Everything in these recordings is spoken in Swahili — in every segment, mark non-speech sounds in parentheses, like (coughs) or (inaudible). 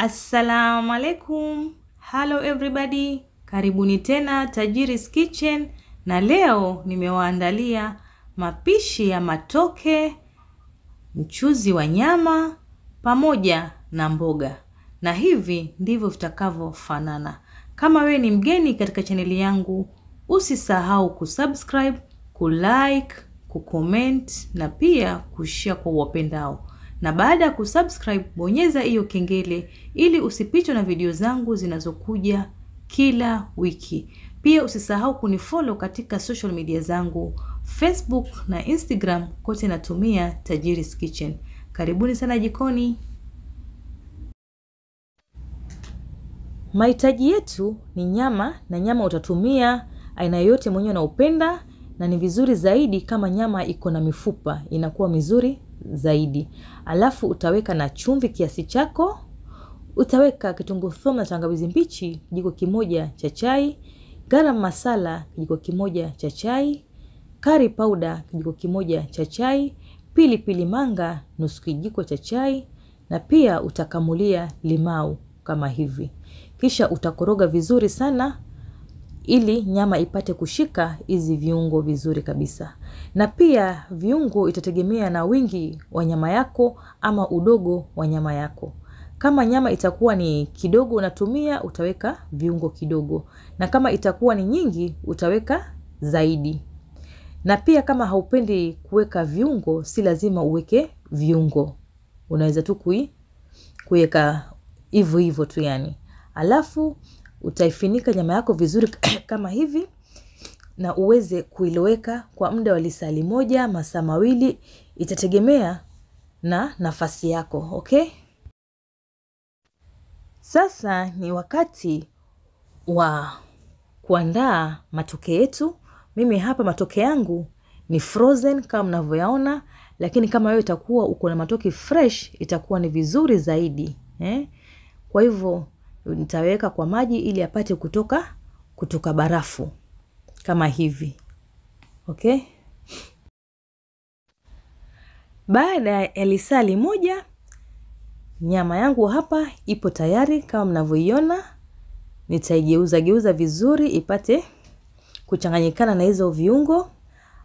Assalamu alaikum, hello everybody, karibuni tena Tajiri's Kitchen, na leo nimewaandalia mapishi ya matoke, mchuzi wa nyama pamoja na mboga, na hivi ndivyo vitakavyofanana. Kama wewe ni mgeni katika chaneli yangu, usisahau kusubscribe, kulike, kucomment na pia kushare kwa wapendao na baada ya kusubscribe bonyeza hiyo kengele ili usipitwe na video zangu zinazokuja kila wiki. Pia usisahau kunifollow katika social media zangu Facebook na Instagram, kote natumia Tajiri's Kitchen. Karibuni sana jikoni. Mahitaji yetu ni nyama, na nyama utatumia aina yoyote mwenyewe unaupenda na ni vizuri zaidi kama nyama iko na mifupa, inakuwa mizuri zaidi. Alafu utaweka na chumvi kiasi chako, utaweka kitunguu thomu na tangawizi mbichi kijiko kimoja cha chai, garam masala kijiko kimoja cha chai, kari pauda kijiko kimoja cha chai, pilipili manga nusu kijiko cha chai, na pia utakamulia limau kama hivi, kisha utakoroga vizuri sana ili nyama ipate kushika hizi viungo vizuri kabisa. Na pia viungo itategemea na wingi wa nyama yako ama udogo wa nyama yako. Kama nyama itakuwa ni kidogo unatumia utaweka viungo kidogo, na kama itakuwa ni nyingi utaweka zaidi. Na pia kama haupendi kuweka viungo, si lazima uweke viungo, unaweza tu kuiweka hivyo hivyo tu yani, alafu utaifinika nyama yako vizuri (clears throat) kama hivi na uweze kuiloweka kwa muda wa lisali moja masaa mawili, itategemea na nafasi yako, okay? Sasa ni wakati wa kuandaa matoke yetu. Mimi hapa matoke yangu ni frozen kama mnavyoyaona, lakini kama wewe itakuwa uko na matoke fresh itakuwa ni vizuri zaidi eh? Kwa hivyo nitaweka kwa maji ili apate kutoka kutoka barafu kama hivi. Okay, baada ya lisali moja nyama yangu hapa ipo tayari kama mnavyoiona. Nitaigeuza geuza vizuri ipate kuchanganyikana na hizo viungo,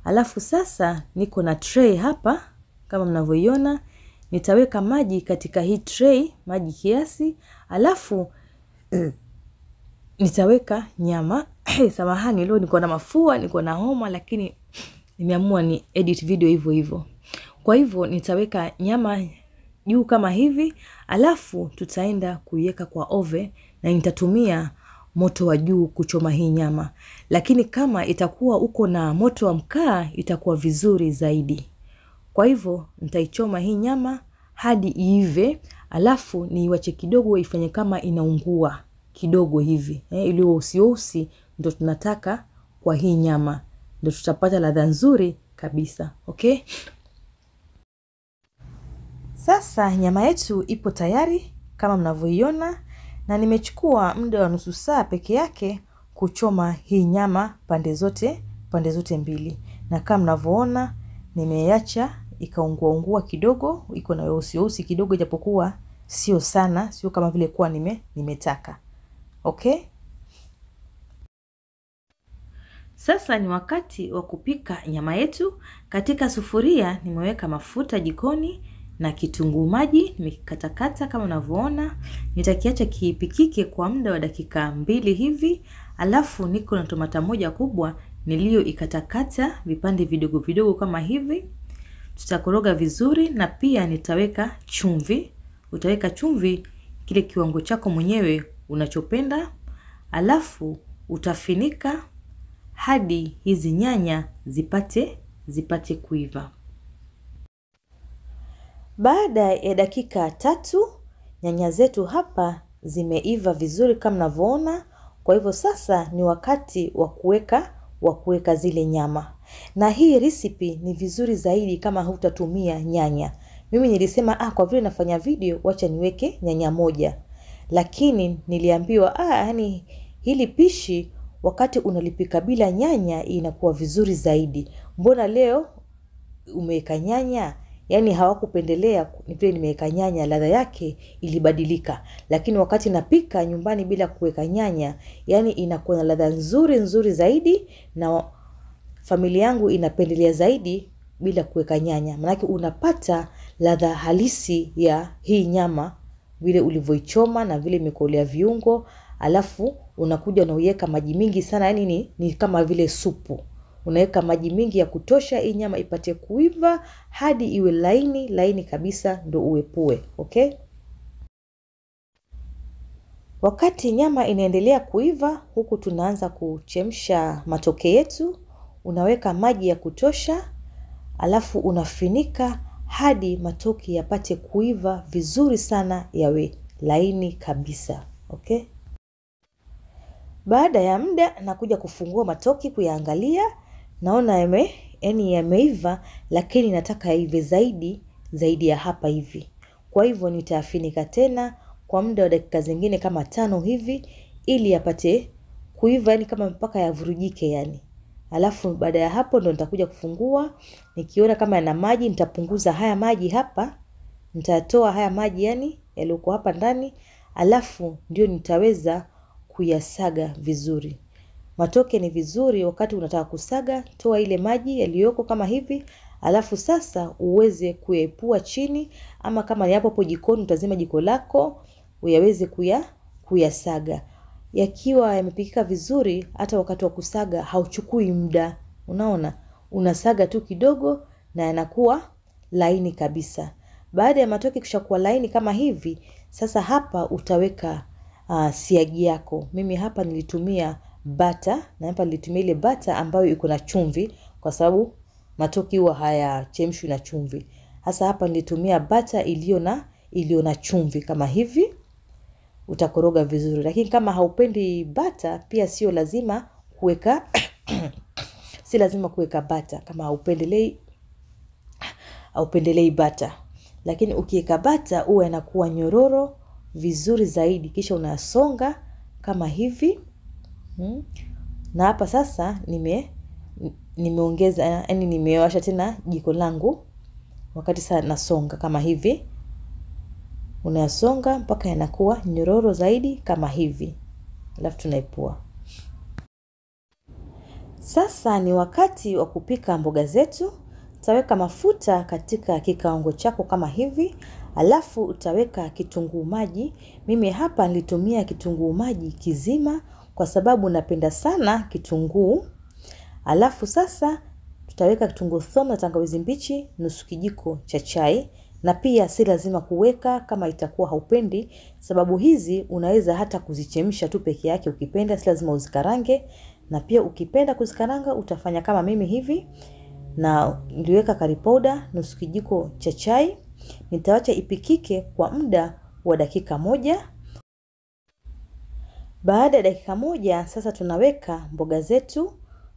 alafu sasa niko na tray hapa kama mnavyoiona. Nitaweka maji katika hii tray, maji kiasi, alafu (clears throat) nitaweka nyama. Hey, (clears throat) samahani, leo niko na mafua, niko na homa, lakini nimeamua ni edit video hivyo hivyo. Kwa hivyo nitaweka nyama juu kama hivi, alafu tutaenda kuiweka kwa oven na nitatumia moto wa juu kuchoma hii nyama, lakini kama itakuwa uko na moto wa mkaa itakuwa vizuri zaidi. Kwa hivyo nitaichoma hii nyama hadi iive, alafu niiwache kidogo ifanye kama inaungua kidogo hivi eh, ili usiusi, ndo tunataka kwa hii nyama, ndo tutapata ladha nzuri kabisa. Okay, sasa nyama yetu ipo tayari kama mnavyoiona, na nimechukua muda wa nusu saa peke yake kuchoma hii nyama pande zote pande zote mbili, na kama mnavyoona nimeiacha ikaunguaungua kidogo, iko na weusi kidogo, japokuwa sio sana, sio kama vile kuwa nime nimetaka. Okay, sasa ni wakati wa kupika nyama yetu. Katika sufuria nimeweka mafuta jikoni na kitunguu maji nimekikatakata kama unavyoona. Nitakiacha kipikike kwa muda wa dakika mbili hivi, alafu niko na tomata moja kubwa niliyoikatakata vipande vidogo vidogo kama hivi. Tutakoroga vizuri na pia nitaweka chumvi utaweka chumvi kile kiwango chako mwenyewe unachopenda, alafu utafinika hadi hizi nyanya zipate zipate kuiva. Baada ya dakika tatu nyanya zetu hapa zimeiva vizuri kama mnavyoona. Kwa hivyo sasa ni wakati wa kuweka wa kuweka zile nyama, na hii risipi ni vizuri zaidi kama hutatumia nyanya. Mimi nilisema ah, kwa vile nafanya video wacha niweke nyanya moja, lakini niliambiwa ah, yani hili pishi wakati unalipika bila nyanya inakuwa vizuri zaidi, mbona leo umeweka nyanya? Yani hawakupendelea ni vile nimeweka nyanya, ladha yake ilibadilika. Lakini wakati napika nyumbani bila kuweka nyanya, yani inakuwa na ladha nzuri nzuri zaidi, na familia yangu inapendelea zaidi bila kuweka nyanya, maanake unapata ladha halisi ya hii nyama vile ulivyoichoma na vile imekolea viungo alafu unakuja unauweka maji mingi sana yani ni, ni kama vile supu unaweka maji mingi ya kutosha hii nyama ipate kuiva hadi iwe laini laini kabisa ndo uepue okay wakati nyama inaendelea kuiva huku tunaanza kuchemsha matoke yetu unaweka maji ya kutosha alafu unafinika hadi matoke yapate kuiva vizuri sana yawe laini kabisa okay baada ya muda nakuja kufungua matoki kuyaangalia naona yame yani yameiva lakini nataka yaive zaidi zaidi ya hapa hivi kwa hivyo nitayafinika tena kwa muda wa dakika zingine kama tano hivi ili yapate kuiva yani kama mpaka yavurujike yani Alafu baada ya hapo ndo nitakuja kufungua. Nikiona kama yana maji nitapunguza haya maji hapa. Nitatoa haya maji yani yaliyokuwa hapa ndani, alafu ndio nitaweza kuyasaga vizuri. Matoke ni vizuri wakati unataka kusaga, toa ile maji yaliyoko kama hivi, alafu sasa uweze kuyaepua chini, ama kama yapo hapo jikoni, utazima jiko lako uyaweze kuya kuyasaga yakiwa yamepikika vizuri, hata wakati wa kusaga hauchukui muda. Unaona, unasaga tu kidogo na yanakuwa laini kabisa. Baada ya matoke kushakuwa laini kama hivi, sasa hapa utaweka uh, siagi yako. Mimi hapa nilitumia bata na hapa nilitumia ile bata ambayo iko na chumvi, kwa sababu matoke huwa hayachemshwi na chumvi. Hasa hapa nilitumia bata iliyo na iliyo na chumvi kama hivi utakoroga vizuri, lakini kama haupendi bata, pia sio lazima kuweka (coughs) si lazima kuweka bata kama haupendelei haupendelei bata, lakini ukiweka bata huwa inakuwa nyororo vizuri zaidi, kisha unasonga kama hivi hmm. Na hapa sasa nime nimeongeza yani, nimewasha tena jiko langu wakati sasa nasonga kama hivi unayasonga mpaka yanakuwa nyororo zaidi kama hivi alafu tunaipua sasa ni wakati wa kupika mboga zetu utaweka mafuta katika kikaango chako kama hivi alafu utaweka kitunguu maji mimi hapa nilitumia kitunguu maji kizima kwa sababu napenda sana kitunguu alafu sasa tutaweka kitunguu thomu na tangawizi mbichi nusu kijiko cha chai na pia si lazima kuweka kama itakuwa haupendi. Sababu hizi unaweza hata kuzichemsha tu peke yake ukipenda, si lazima uzikarange. Na pia ukipenda kuzikaranga utafanya kama mimi hivi, na niliweka curry powder nusu kijiko cha chai. Nitawacha ipikike kwa muda wa dakika moja. Baada ya dakika moja, sasa tunaweka mboga zetu,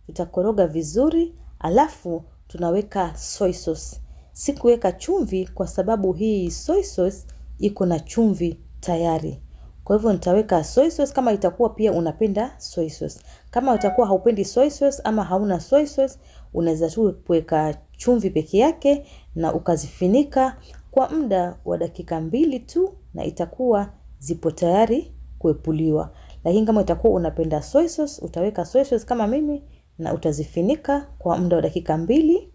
tutakoroga vizuri, alafu tunaweka soy sauce. Sikuweka chumvi kwa sababu hii soy sauce iko na chumvi tayari. Kwa hivyo nitaweka soy sauce kama itakuwa pia unapenda soy sauce. Kama utakuwa haupendi soy sauce ama hauna soy sauce, unaweza tu kuweka chumvi peke yake na ukazifinika kwa muda wa dakika mbili tu na itakuwa zipo tayari kuepuliwa. Lakini kama itakuwa unapenda soy sauce, utaweka soy sauce kama mimi na utazifinika kwa muda wa dakika mbili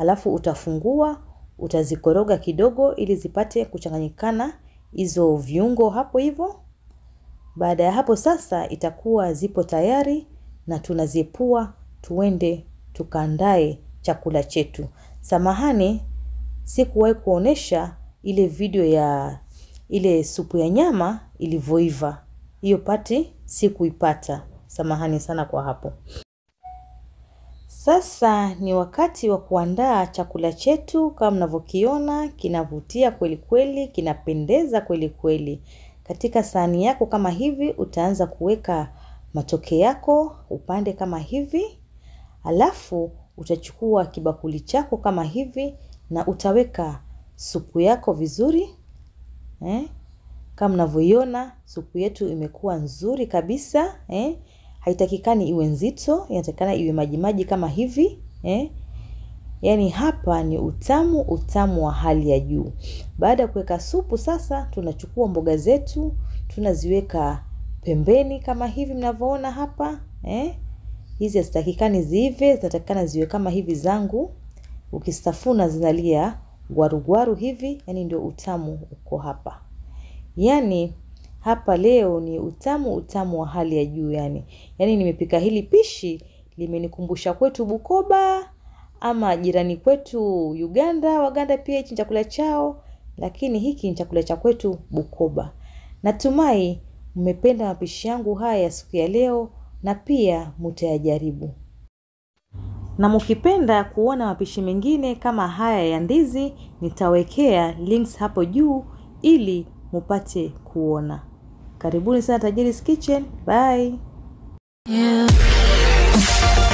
alafu utafungua, utazikoroga kidogo ili zipate kuchanganyikana hizo viungo hapo hivyo. Baada ya hapo sasa itakuwa zipo tayari na tunazipua tuende tukaandae chakula chetu. Samahani sikuwahi kuonesha ile video ya ile supu ya nyama ilivyoiva. Hiyo pati sikuipata. Samahani sana kwa hapo. Sasa ni wakati wa kuandaa chakula chetu kama mnavyokiona kinavutia kweli kweli, kinapendeza kweli kweli. Katika sahani yako kama hivi utaanza kuweka matoke yako upande kama hivi. Alafu utachukua kibakuli chako kama hivi na utaweka supu yako vizuri. Eh? Kama mnavyoiona supu yetu imekuwa nzuri kabisa eh? haitakikani iwe nzito, inatakikana iwe majimaji kama hivi eh. Yaani hapa ni utamu, utamu wa hali ya juu. Baada ya kuweka supu sasa, tunachukua mboga zetu tunaziweka pembeni kama hivi mnavyoona hapa eh. Hizi hazitakikani ziive, zinatakikana ziwe kama hivi zangu. Ukistafuna zinalia gwarugwaru hivi, yani ndio utamu uko hapa. Yani hapa leo ni utamu utamu wa hali ya juu yani. Yaani nimepika hili pishi limenikumbusha kwetu Bukoba ama jirani kwetu Uganda. Waganda pia hichi chakula chao, lakini hiki ni chakula cha kwetu Bukoba. Natumai mmependa mapishi yangu haya ya siku ya leo na pia mutayajaribu. Na mukipenda kuona mapishi mengine kama haya ya ndizi, nitawekea links hapo juu ili mupate kuona. Karibuni sana Tajiri's Kitchen. Bye. Yeah.